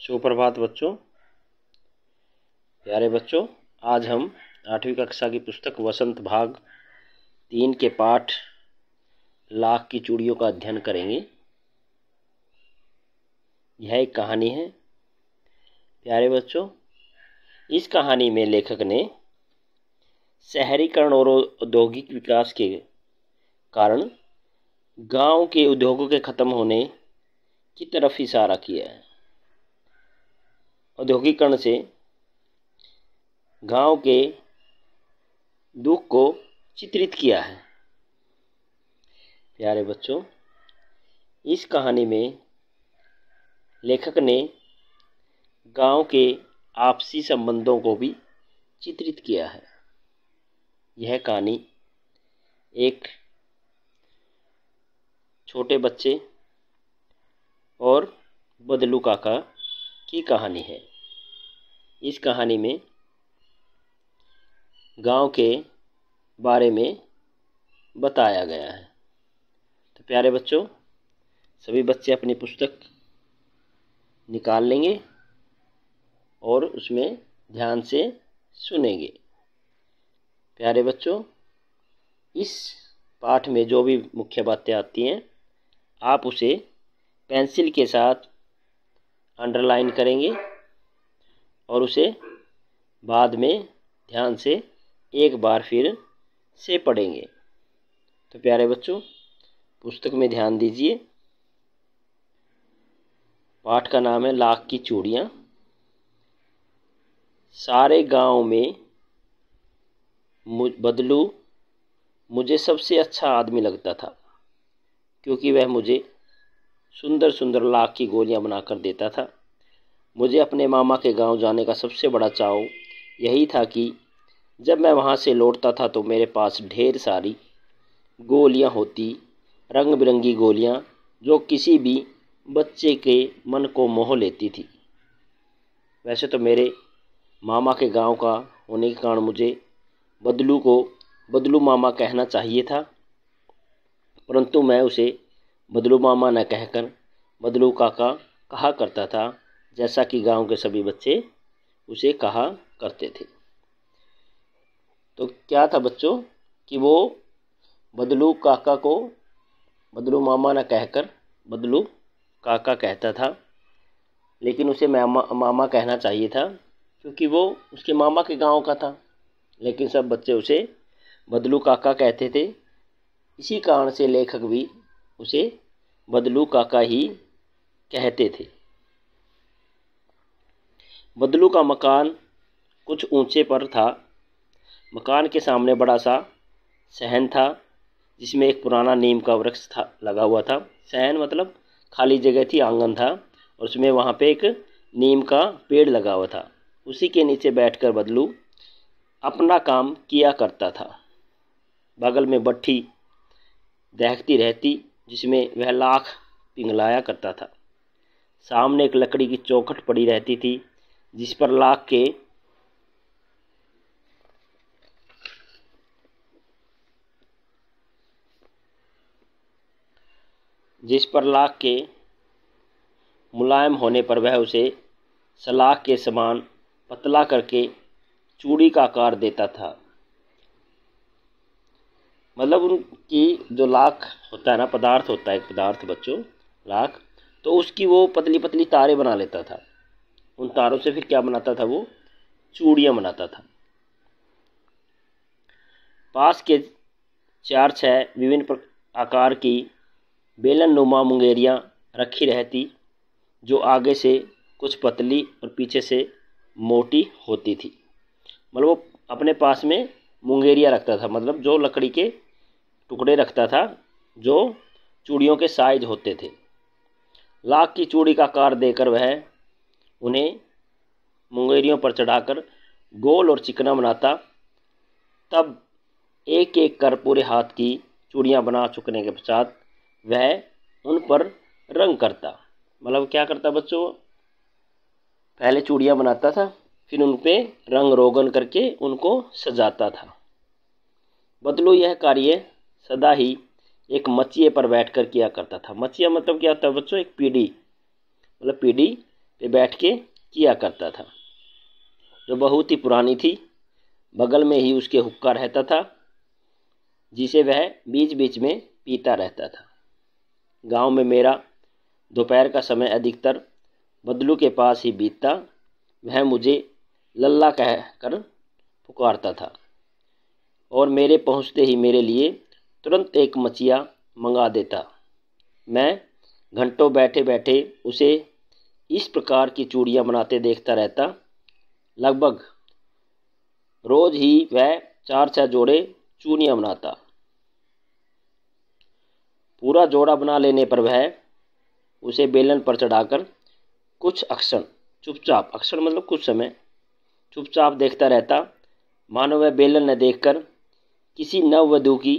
सुप्रभात बच्चों प्यारे बच्चों आज हम आठवीं कक्षा की पुस्तक वसंत भाग तीन के पाठ लाख की चूड़ियों का अध्ययन करेंगे यह एक कहानी है प्यारे बच्चों इस कहानी में लेखक ने शहरीकरण और औद्योगिक विकास के कारण गांव के उद्योगों के ख़त्म होने की तरफ इशारा किया है औद्योगिकरण से गांव के दुख को चित्रित किया है प्यारे बच्चों इस कहानी में लेखक ने गांव के आपसी संबंधों को भी चित्रित किया है यह कहानी एक छोटे बच्चे और बदलू काका की कहानी है इस कहानी में गांव के बारे में बताया गया है तो प्यारे बच्चों सभी बच्चे अपनी पुस्तक निकाल लेंगे और उसमें ध्यान से सुनेंगे प्यारे बच्चों इस पाठ में जो भी मुख्य बातें आती हैं आप उसे पेंसिल के साथ अंडरलाइन करेंगे और उसे बाद में ध्यान से एक बार फिर से पढ़ेंगे तो प्यारे बच्चों पुस्तक में ध्यान दीजिए पाठ का नाम है लाख की चूड़ियाँ सारे गांव में मुझ बदलू मुझे सबसे अच्छा आदमी लगता था क्योंकि वह मुझे सुंदर सुंदर लाख की गोलियां बनाकर देता था मुझे अपने मामा के गांव जाने का सबसे बड़ा चाव यही था कि जब मैं वहां से लौटता था तो मेरे पास ढेर सारी गोलियां होती रंग बिरंगी गोलियां जो किसी भी बच्चे के मन को मोह लेती थी वैसे तो मेरे मामा के गांव का होने के कारण मुझे बदलू को बदलू मामा कहना चाहिए था परंतु मैं उसे बदलू मामा न कहकर बदलू काका कहा करता था जैसा कि गांव के सभी बच्चे उसे कहा करते थे तो क्या था बच्चों कि वो बदलू काका को बदलू मामा ना कहकर बदलू काका कहता था लेकिन उसे मामा मामा कहना चाहिए था क्योंकि वो उसके मामा के गांव का था लेकिन सब बच्चे उसे बदलू काका कहते थे इसी कारण से लेखक भी उसे बदलू काका ही कहते थे बदलू का मकान कुछ ऊंचे पर था मकान के सामने बड़ा सा सहन था जिसमें एक पुराना नीम का वृक्ष था लगा हुआ था सहन मतलब खाली जगह थी आंगन था और उसमें वहाँ पे एक नीम का पेड़ लगा हुआ था उसी के नीचे बैठकर बदलू अपना काम किया करता था बगल में भट्ठी देखती रहती जिसमें वह लाख पिघलाया करता था सामने एक लकड़ी की चौखट पड़ी रहती थी जिस पर लाख के जिस पर लाख के मुलायम होने पर वह उसे सलाख के समान पतला करके चूड़ी का आकार देता था मतलब उनकी जो लाख होता है ना पदार्थ होता है एक पदार्थ बच्चों लाख तो उसकी वो पतली पतली तारे बना लेता था उन तारों से फिर क्या बनाता था वो चूड़ियाँ बनाता था पास के चार छः विभिन्न आकार की बेलन नुमा मुंगेरियाँ रखी रहती जो आगे से कुछ पतली और पीछे से मोटी होती थी मतलब वो अपने पास में मुंगेरिया रखता था मतलब जो लकड़ी के टुकड़े रखता था जो चूड़ियों के साइज होते थे लाख की चूड़ी का आकार देकर वह उन्हें मुंगेरियों पर चढ़ाकर गोल और चिकना बनाता तब एक एक कर पूरे हाथ की चूड़ियाँ बना चुकने के पश्चात वह उन पर रंग करता मतलब क्या करता बच्चों पहले चूड़ियाँ बनाता था फिर उन पर रंग रोगन करके उनको सजाता था बदलो यह कार्य सदा ही एक मचिए पर बैठकर किया करता था मचिया मतलब क्या होता है बच्चों एक पीढ़ी मतलब पीढ़ी पे बैठ के किया करता था जो बहुत ही पुरानी थी बगल में ही उसके हुक्का रहता था जिसे वह बीच बीच में पीता रहता था गांव में मेरा दोपहर का समय अधिकतर बदलू के पास ही बीतता वह मुझे लल्ला कह कर पुकारता था और मेरे पहुंचते ही मेरे लिए तुरंत एक मचिया मंगा देता मैं घंटों बैठे बैठे उसे इस प्रकार की चूड़ियाँ बनाते देखता रहता लगभग रोज ही वह चार छह जोड़े चूड़ियाँ बनाता पूरा जोड़ा बना लेने पर वह उसे बेलन पर चढ़ाकर कुछ अक्षण चुपचाप अक्षण मतलब कुछ समय चुपचाप देखता रहता मानो वह बेलन न देखकर किसी नववधु की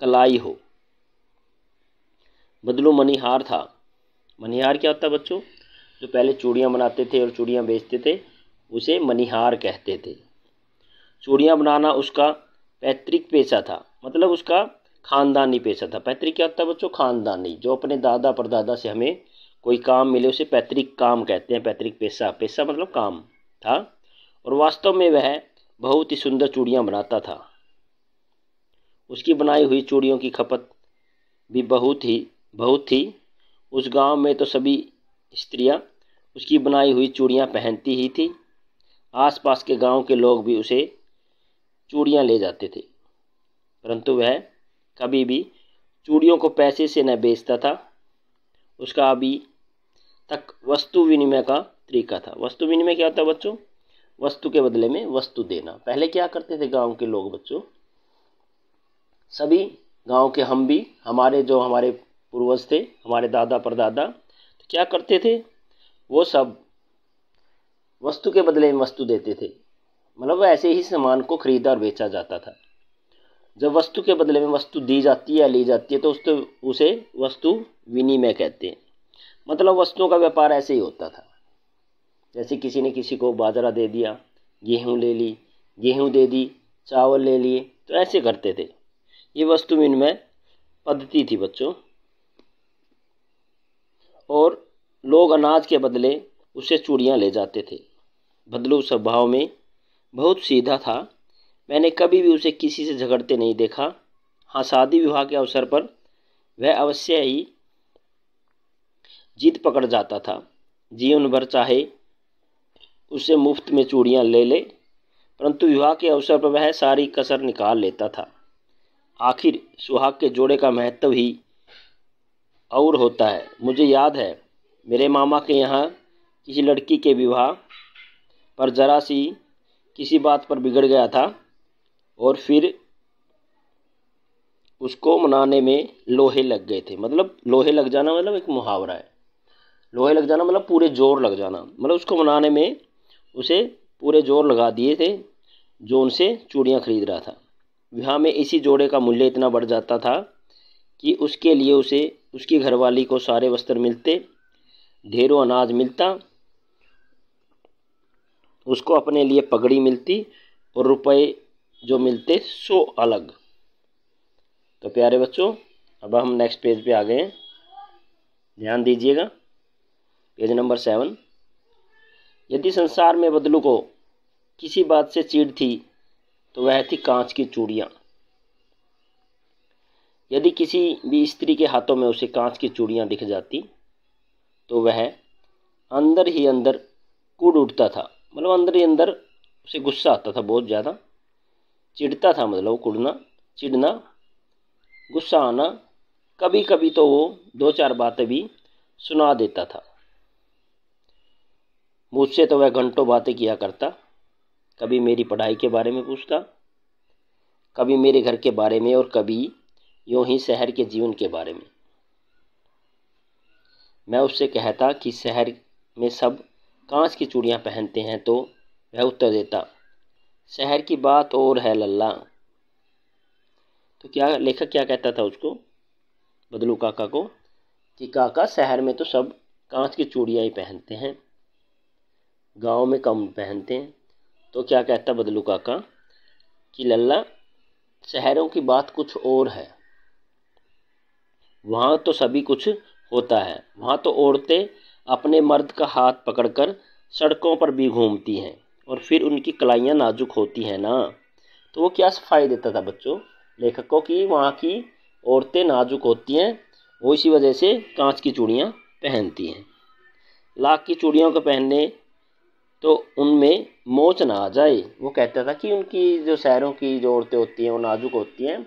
कलाई हो बदलू मनिहार था मनिहार क्या होता बच्चों जो पहले चूड़ियाँ बनाते थे और चूड़ियाँ बेचते थे उसे मनिहार कहते थे चूड़ियाँ बनाना उसका पैतृक पेशा था मतलब उसका खानदानी पेशा था पैतृक क्या होता है बच्चों खानदानी जो अपने दादा परदादा से हमें कोई काम मिले उसे पैतृक काम कहते हैं पैतृक पेशा पेशा मतलब काम था और वास्तव में वह बहुत ही सुंदर चूड़ियाँ बनाता था उसकी बनाई हुई चूड़ियों की खपत भी बहुत ही बहुत थी उस गांव में तो सभी स्त्रियां उसकी बनाई हुई चूड़ियाँ पहनती ही थी आसपास के गांव के लोग भी उसे चूड़ियाँ ले जाते थे परंतु वह कभी भी चूड़ियों को पैसे से न बेचता था उसका अभी तक वस्तु विनिमय का तरीका था वस्तु विनिमय क्या होता है बच्चों वस्तु के बदले में वस्तु देना पहले क्या करते थे गांव के लोग बच्चों सभी गांव के हम भी हमारे जो हमारे पूर्वज थे हमारे दादा परदादा तो क्या करते थे वो सब वस्तु के बदले में वस्तु देते थे मतलब ऐसे ही सामान को खरीदा और बेचा जाता था जब वस्तु के बदले में वस्तु दी जाती है ली जाती है तो उसको उसे वस्तु विनिमय कहते हैं मतलब वस्तुओं का व्यापार ऐसे ही होता था जैसे किसी ने किसी को बाजरा दे दिया गेहूँ ले ली गेहूँ दे दी चावल ले लिए तो ऐसे करते थे ये वस्तु विनिमय पद्धति थी बच्चों और लोग अनाज के बदले उसे चूड़ियाँ ले जाते थे बदलू स्वभाव में बहुत सीधा था मैंने कभी भी उसे किसी से झगड़ते नहीं देखा हाँ शादी विवाह के अवसर पर वह अवश्य ही जीत पकड़ जाता था जीवन भर चाहे उसे मुफ्त में चूड़ियाँ ले ले परंतु विवाह के अवसर पर वह सारी कसर निकाल लेता था आखिर सुहाग के जोड़े का महत्व ही और होता है मुझे याद है मेरे मामा के यहाँ किसी लड़की के विवाह पर ज़रा सी किसी बात पर बिगड़ गया था और फिर उसको मनाने में लोहे लग गए थे मतलब लोहे लग जाना मतलब एक मुहावरा है लोहे लग जाना मतलब पूरे जोर लग जाना मतलब उसको मनाने में उसे पूरे जोर लगा दिए थे जो उनसे चूड़ियाँ खरीद रहा था विवाह में इसी जोड़े का मूल्य इतना बढ़ जाता था कि उसके लिए उसे उसकी घरवाली को सारे वस्त्र मिलते ढेरों अनाज मिलता उसको अपने लिए पगड़ी मिलती और रुपए जो मिलते सो अलग तो प्यारे बच्चों अब हम नेक्स्ट पेज पे आ गए हैं ध्यान दीजिएगा पेज नंबर सेवन यदि संसार में बदलू को किसी बात से चीड़ थी तो वह थी कांच की चूड़ियाँ यदि किसी भी स्त्री के हाथों में उसे कांच की चूड़ियाँ दिख जाती तो वह अंदर ही अंदर कूड़ उठता था मतलब अंदर ही अंदर उसे गुस्सा आता था बहुत ज़्यादा चिढ़ता था मतलब कुड़ना चिढ़ना गुस्सा आना कभी कभी तो वो दो चार बातें भी सुना देता था मुझसे तो वह घंटों बातें किया करता कभी मेरी पढ़ाई के बारे में पूछता कभी मेरे घर के बारे में और कभी यूँ ही शहर के जीवन के बारे में मैं उससे कहता कि शहर में सब कांच की चूड़ियाँ पहनते हैं तो वह उत्तर देता शहर की बात और है लल्ला तो क्या लेखक क्या कहता था उसको बदलू काका को कि काका शहर में तो सब कांच की चूड़ियाँ ही पहनते हैं गांव में कम पहनते हैं तो क्या कहता बदलू काका कि लल्ला शहरों की बात कुछ और है वहाँ तो सभी कुछ होता है वहाँ तो औरतें अपने मर्द का हाथ पकड़कर सड़कों पर भी घूमती हैं और फिर उनकी कलाइयाँ नाजुक होती हैं ना तो वो क्या सफाई देता था बच्चों लेखकों की वहाँ की औरतें नाजुक होती हैं वो इसी वजह से कांच की चूड़ियाँ पहनती हैं लाख की चूड़ियों को पहनने तो उनमें मोच ना आ जाए वो कहता था कि उनकी जो शहरों की जो औरतें होती हैं वो नाजुक होती हैं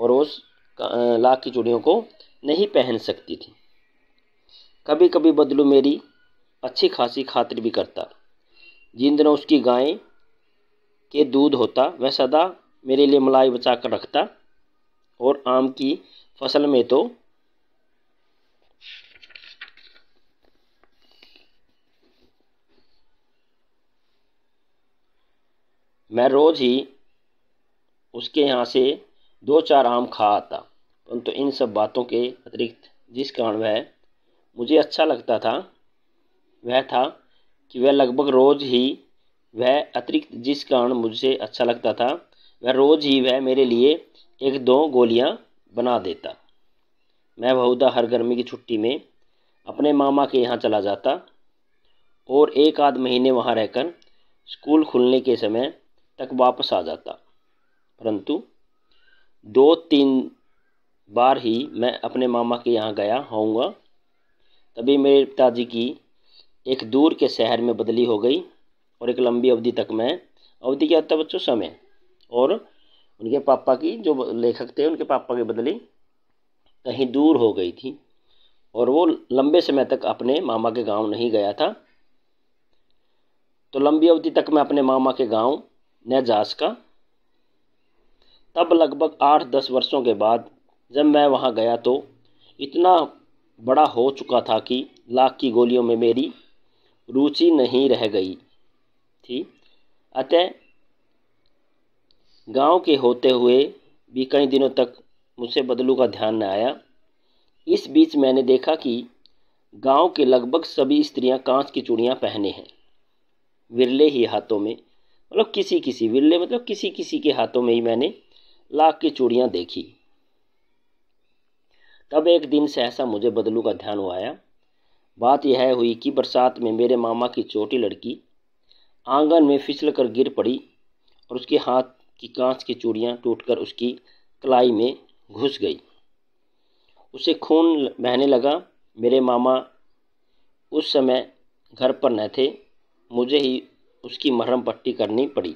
और उस लाख की चूड़ियों को नहीं पहन सकती थी कभी कभी बदलू मेरी अच्छी खासी खातिर भी करता जिन दिनों उसकी गाय के दूध होता वह सदा मेरे लिए मलाई बचा कर रखता और आम की फसल में तो मैं रोज़ ही उसके यहाँ से दो चार आम खा आता परंतु तो इन सब बातों के अतिरिक्त जिस कारण वह मुझे अच्छा लगता था वह था कि वह लगभग रोज़ ही वह अतिरिक्त जिस कारण मुझे अच्छा लगता था वह रोज़ ही वह मेरे लिए एक दो गोलियां बना देता मैं बहुधा हर गर्मी की छुट्टी में अपने मामा के यहाँ चला जाता और एक आध महीने वहाँ रहकर स्कूल खुलने के समय तक वापस आ जाता परंतु दो तीन बार ही मैं अपने मामा के यहाँ गया होऊंगा तभी मेरे पिताजी की एक दूर के शहर में बदली हो गई और एक लंबी अवधि तक मैं अवधि क्या होता बच्चों समय और उनके पापा की जो लेखक थे उनके पापा की बदली कहीं दूर हो गई थी और वो लंबे समय तक अपने मामा के गांव नहीं गया था तो लंबी अवधि तक मैं अपने मामा के गांव न जा सका तब लगभग आठ दस वर्षों के बाद जब मैं वहाँ गया तो इतना बड़ा हो चुका था कि लाख की गोलियों में मेरी रुचि नहीं रह गई थी अतः गांव के होते हुए भी कई दिनों तक मुझसे बदलू का ध्यान न आया इस बीच मैंने देखा कि गांव के लगभग सभी स्त्रियां कांच की चूड़ियां पहने हैं विरले ही हाथों में मतलब किसी किसी विरले मतलब किसी किसी के हाथों में ही मैंने लाख की चूड़ियां देखी तब एक दिन सहसा मुझे बदलू का ध्यान हुआ आया बात यह हुई कि बरसात में मेरे मामा की छोटी लड़की आंगन में फिसल कर गिर पड़ी और उसके हाथ की कांच की चूड़ियाँ टूटकर उसकी कलाई में घुस गई उसे खून बहने लगा मेरे मामा उस समय घर पर न थे मुझे ही उसकी मरहम पट्टी करनी पड़ी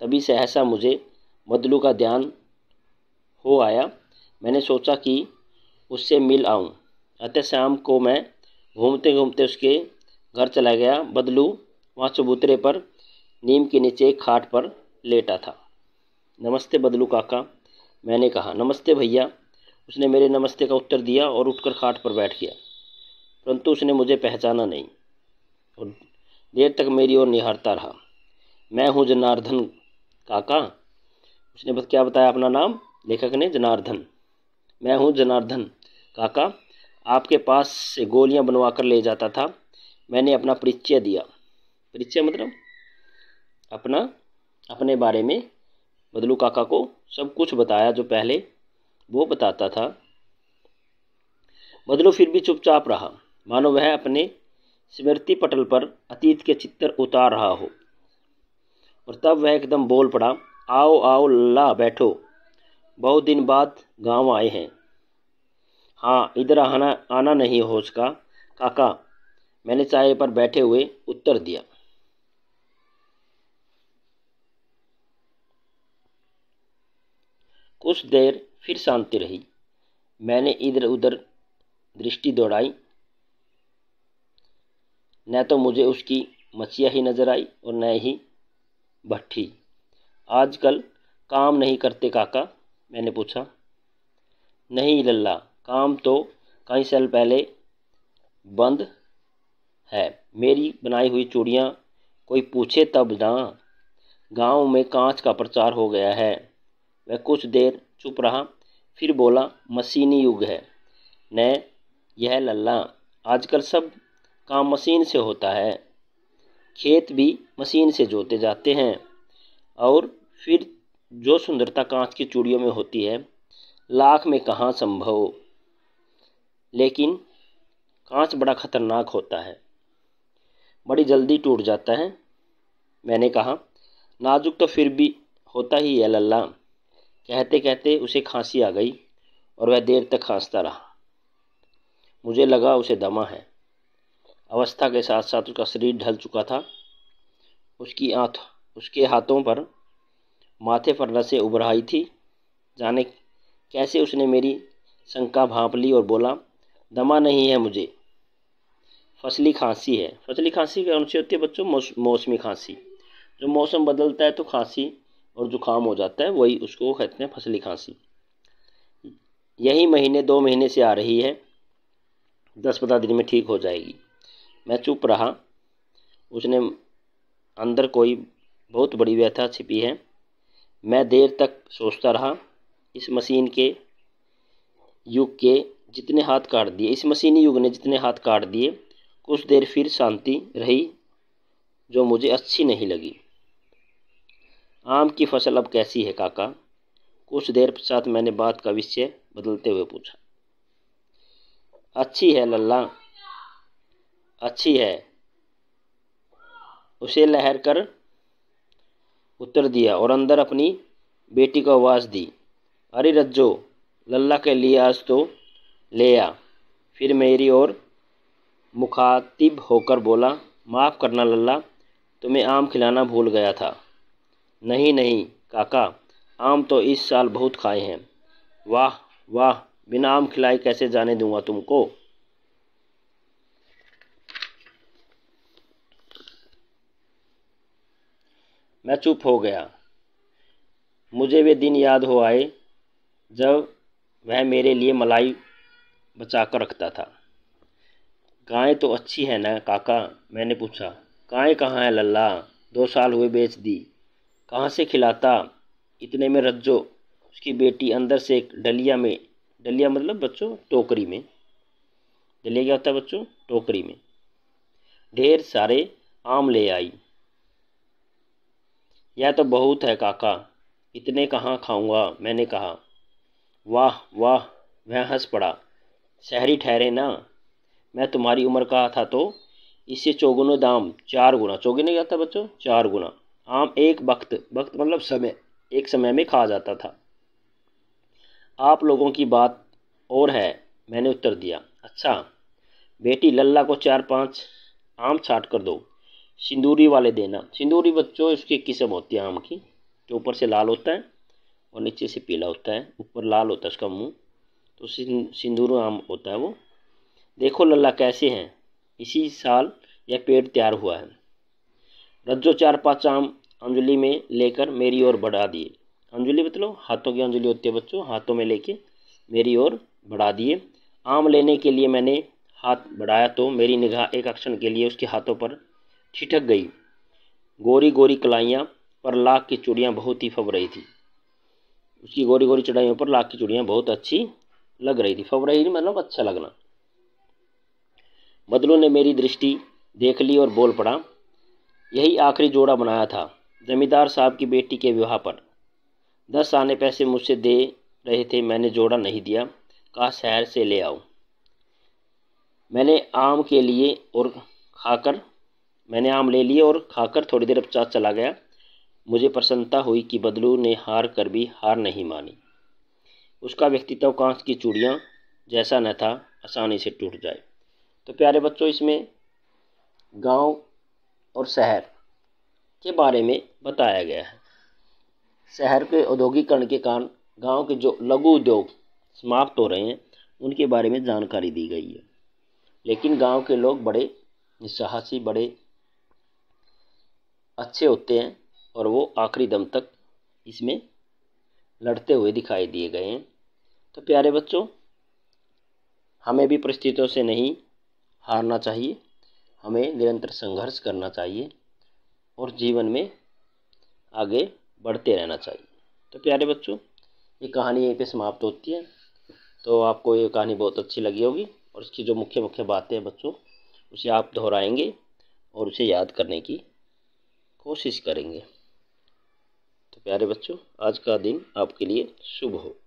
तभी सहसा मुझे बदलू का ध्यान हो आया मैंने सोचा कि उससे मिल आऊँ अतः शाम को मैं घूमते घूमते उसके घर चला गया बदलू वहाँ चबूतरे पर नीम के नीचे एक खाट पर लेटा था नमस्ते बदलू काका मैंने कहा नमस्ते भैया उसने मेरे नमस्ते का उत्तर दिया और उठकर खाट पर बैठ गया परंतु उसने मुझे पहचाना नहीं और देर तक मेरी ओर निहारता रहा मैं हूँ जनार्दन काका उसने बस क्या बताया अपना नाम लेखक ने जनार्दन मैं हूँ जनार्दन काका आपके पास से गोलियाँ बनवा कर ले जाता था मैंने अपना परिचय दिया परिचय मतलब अपना अपने बारे में बदलू काका को सब कुछ बताया जो पहले वो बताता था बदलू फिर भी चुपचाप रहा मानो वह अपने स्मृति पटल पर अतीत के चित्र उतार रहा हो और तब वह एकदम बोल पड़ा आओ आओ ला बैठो बहुत दिन बाद गांव आए हैं हाँ इधर आना आना नहीं हो सका काका मैंने चाय पर बैठे हुए उत्तर दिया कुछ देर फिर शांति रही मैंने इधर उधर दृष्टि दौड़ाई न तो मुझे उसकी मछिया ही नज़र आई और न ही भट्ठी आजकल काम नहीं करते काका मैंने पूछा नहीं लल्ला काम तो कई साल पहले बंद है मेरी बनाई हुई चूड़ियाँ कोई पूछे तब ना गांव में कांच का प्रचार हो गया है वह कुछ देर चुप रहा फिर बोला मशीनी युग है न यह लल्ला आजकल सब काम मशीन से होता है खेत भी मशीन से जोते जाते हैं और फिर जो सुंदरता कांच की चूड़ियों में होती है लाख में कहाँ संभव लेकिन कांच बड़ा खतरनाक होता है बड़ी जल्दी टूट जाता है मैंने कहा नाजुक तो फिर भी होता ही है लल्ला कहते कहते उसे खांसी आ गई और वह देर तक खांसता रहा मुझे लगा उसे दमा है अवस्था के साथ साथ उसका शरीर ढल चुका था उसकी आँख उसके हाथों पर माथे पर नसें उभराई थी जाने कैसे उसने मेरी शंका भाप ली और बोला दमा नहीं है मुझे फसली खांसी है फसली खांसी कौन सी होती है बच्चों मौसमी खांसी जो मौसम बदलता है तो खांसी और जुकाम हो जाता है वही उसको कहते हैं फसली खांसी यही महीने दो महीने से आ रही है दस पंद्रह दिन में ठीक हो जाएगी मैं चुप रहा उसने अंदर कोई बहुत बड़ी व्यथा छिपी है मैं देर तक सोचता रहा इस मशीन के युग के जितने हाथ काट दिए इस मशीनी युग ने जितने हाथ काट दिए कुछ देर फिर शांति रही जो मुझे अच्छी नहीं लगी आम की फसल अब कैसी है काका कुछ देर पश्चात मैंने बात का विषय बदलते हुए पूछा अच्छी है लल्ला अच्छी है उसे लहर कर उत्तर दिया और अंदर अपनी बेटी को आवाज़ दी अरे रज्जो लल्ला के लिए आज तो ले आ फिर मेरी ओर मुखातिब होकर बोला माफ़ करना लल्ला तुम्हें आम खिलाना भूल गया था नहीं नहीं काका आम तो इस साल बहुत खाए हैं वाह वाह बिना आम खिलाए कैसे जाने दूंगा तुमको मैं चुप हो गया मुझे वे दिन याद हो आए जब वह मेरे लिए मलाई बचा कर रखता था गायें तो अच्छी है ना काका मैंने पूछा गायें कहाँ हैं लल्ला दो साल हुए बेच दी कहाँ से खिलाता इतने में रज्जो उसकी बेटी अंदर से एक डलिया में डलिया मतलब बच्चों टोकरी में डलिया क्या होता है बच्चों टोकरी में ढेर सारे आम ले आई यह तो बहुत है काका इतने कहाँ खाऊंगा मैंने कहा वाह वाह वह हंस पड़ा शहरी ठहरे ना मैं तुम्हारी उम्र का था तो इससे चौगुनों दाम चार गुना चौगुने क्या था बच्चों चार गुना आम एक वक्त वक्त मतलब समय एक समय में खा जाता था आप लोगों की बात और है मैंने उत्तर दिया अच्छा बेटी लल्ला को चार पांच आम छाट कर दो सिंदूरी वाले देना सिंदूरी बच्चों इसकी किस्म होती है आम की जो ऊपर से लाल होता है और नीचे से पीला होता है ऊपर लाल होता है उसका मुँह तो सिंदूर आम होता है वो देखो लल्ला कैसे हैं इसी साल यह पेड़ तैयार हुआ है रज्जो चार पाँच आम अंजलि में लेकर मेरी ओर बढ़ा दिए अंजलि मतलब हाथों की अंजलि होती है बच्चों हाथों में लेके मेरी ओर बढ़ा दिए आम लेने के लिए मैंने हाथ बढ़ाया तो मेरी निगाह एक अक्षण के लिए उसके हाथों पर छिटक गई गोरी गोरी कलाइयाँ पर लाख की चूड़ियाँ बहुत ही फब रही थी उसकी गोरी गोरी चढ़ाइयों पर लाख की चूड़ियाँ बहुत अच्छी लग रही थी फब रही मतलब अच्छा लगना बदलों ने मेरी दृष्टि देख ली और बोल पड़ा यही आखिरी जोड़ा बनाया था जमींदार साहब की बेटी के विवाह पर दस आने पैसे मुझसे दे रहे थे मैंने जोड़ा नहीं दिया कहा शहर से ले आओ मैंने आम के लिए और खाकर मैंने आम ले लिए और खाकर थोड़ी देर अपचास चला गया मुझे प्रसन्नता हुई कि बदलू ने हार कर भी हार नहीं मानी उसका व्यक्तित्व कांस की चूड़ियाँ जैसा न था आसानी से टूट जाए तो प्यारे बच्चों इसमें गांव और शहर के बारे में बताया गया है शहर के औद्योगिकरण के कारण गांव के जो लघु उद्योग समाप्त हो रहे हैं उनके बारे में जानकारी दी गई है लेकिन गांव के लोग बड़े निस्साहसी बड़े अच्छे होते हैं और वो आखिरी दम तक इसमें लड़ते हुए दिखाई दिए गए हैं तो प्यारे बच्चों हमें भी परिस्थितियों से नहीं हारना चाहिए हमें निरंतर संघर्ष करना चाहिए और जीवन में आगे बढ़ते रहना चाहिए तो प्यारे बच्चों ये कहानी यहीं पे समाप्त होती है तो आपको ये कहानी बहुत अच्छी लगी होगी और इसकी जो मुख्य मुख्य बातें हैं बच्चों उसे आप दोहराएंगे और उसे याद करने की कोशिश करेंगे तो प्यारे बच्चों आज का दिन आपके लिए शुभ हो